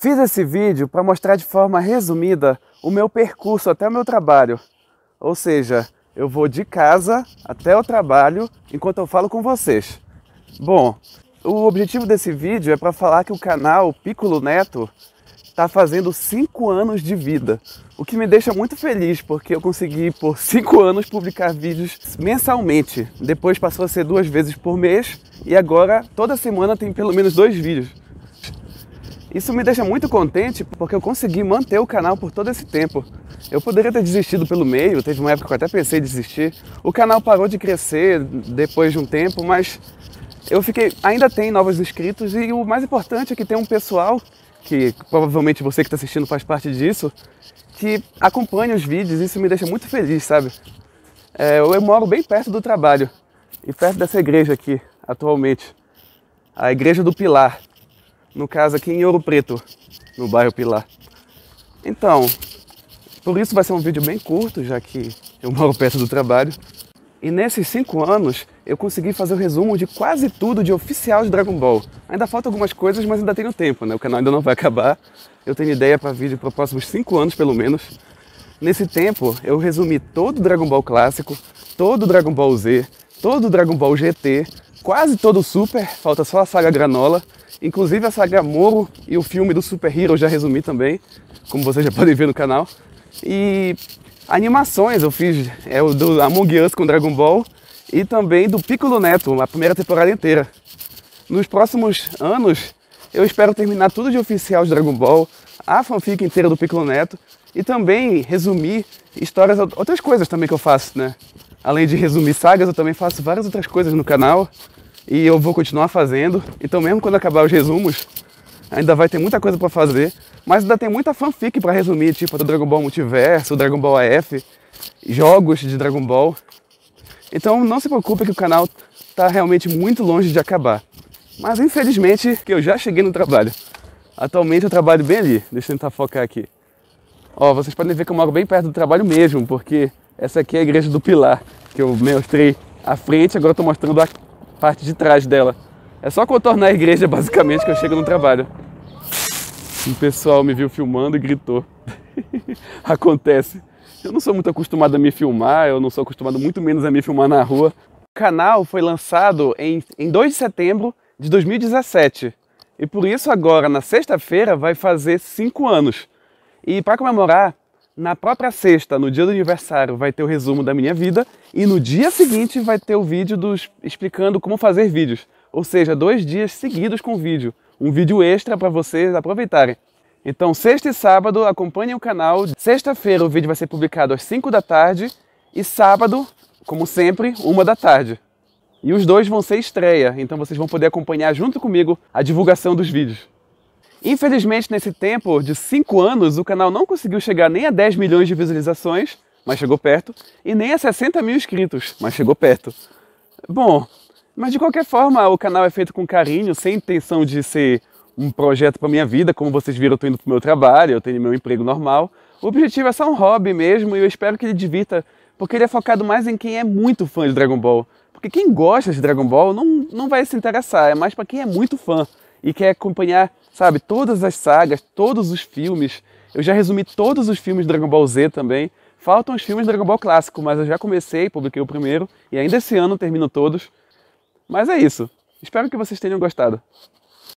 Fiz esse vídeo para mostrar de forma resumida o meu percurso até o meu trabalho. Ou seja, eu vou de casa até o trabalho enquanto eu falo com vocês. Bom, o objetivo desse vídeo é para falar que o canal Piccolo Neto está fazendo 5 anos de vida, o que me deixa muito feliz porque eu consegui por 5 anos publicar vídeos mensalmente. Depois passou a ser duas vezes por mês e agora toda semana tem pelo menos dois vídeos. Isso me deixa muito contente porque eu consegui manter o canal por todo esse tempo. Eu poderia ter desistido pelo meio, teve uma época que eu até pensei em desistir. O canal parou de crescer depois de um tempo, mas eu fiquei. Ainda tem novos inscritos e o mais importante é que tem um pessoal, que provavelmente você que está assistindo faz parte disso, que acompanha os vídeos. Isso me deixa muito feliz, sabe? É, eu moro bem perto do trabalho e perto dessa igreja aqui, atualmente a Igreja do Pilar no caso aqui em Ouro Preto, no bairro Pilar. Então, por isso vai ser um vídeo bem curto, já que eu moro perto do trabalho. E nesses cinco anos eu consegui fazer o resumo de quase tudo de oficial de Dragon Ball. Ainda faltam algumas coisas, mas ainda tenho tempo, né? O canal ainda não vai acabar. Eu tenho ideia para vídeo para os próximos cinco anos, pelo menos. Nesse tempo, eu resumi todo o Dragon Ball clássico, todo o Dragon Ball Z, todo o Dragon Ball GT, quase todo o Super, falta só a saga Granola Inclusive a saga Moro e o filme do Super Hero eu já resumi também, como vocês já podem ver no canal. E animações eu fiz, é o do Among Us com Dragon Ball e também do Piccolo Neto, a primeira temporada inteira. Nos próximos anos eu espero terminar tudo de oficial de Dragon Ball, a fanfic inteira do Piccolo Neto e também resumir histórias, outras coisas também que eu faço, né? Além de resumir sagas, eu também faço várias outras coisas no canal e eu vou continuar fazendo. Então, mesmo quando acabar os resumos, ainda vai ter muita coisa para fazer, mas ainda tem muita fanfic para resumir, tipo do Dragon Ball Multiverso, Dragon Ball AF, jogos de Dragon Ball. Então, não se preocupe que o canal está realmente muito longe de acabar. Mas infelizmente, que eu já cheguei no trabalho. Atualmente eu trabalho bem ali. Deixa eu tentar focar aqui. Ó, vocês podem ver que eu moro bem perto do trabalho mesmo, porque essa aqui é a igreja do Pilar, que eu mostrei à frente, agora eu tô mostrando parte de trás dela. É só contornar a igreja, basicamente, que eu chego no trabalho. O pessoal me viu filmando e gritou. Acontece. Eu não sou muito acostumado a me filmar, eu não sou acostumado muito menos a me filmar na rua. O canal foi lançado em, em 2 de setembro de 2017. E por isso agora, na sexta-feira, vai fazer 5 anos. E para comemorar, na própria sexta, no dia do aniversário, vai ter o resumo da minha vida e no dia seguinte vai ter o vídeo dos explicando como fazer vídeos. Ou seja, dois dias seguidos com vídeo, um vídeo extra para vocês aproveitarem. Então, sexta e sábado, acompanhem o canal. Sexta-feira o vídeo vai ser publicado às 5 da tarde e sábado, como sempre, uma da tarde. E os dois vão ser estreia, então vocês vão poder acompanhar junto comigo a divulgação dos vídeos. Infelizmente, nesse tempo de 5 anos, o canal não conseguiu chegar nem a 10 milhões de visualizações, mas chegou perto, e nem a 60 mil inscritos, mas chegou perto. Bom, mas de qualquer forma, o canal é feito com carinho, sem intenção de ser um projeto para minha vida, como vocês viram, eu tô indo pro meu trabalho, eu tenho meu emprego normal. O objetivo é só um hobby mesmo e eu espero que ele divirta, porque ele é focado mais em quem é muito fã de Dragon Ball. Porque quem gosta de Dragon Ball não, não vai se interessar, é mais para quem é muito fã e quer acompanhar Sabe, todas as sagas, todos os filmes. Eu já resumi todos os filmes Dragon Ball Z também. Faltam os filmes Dragon Ball clássico, mas eu já comecei, publiquei o primeiro e ainda esse ano termino todos. Mas é isso. Espero que vocês tenham gostado.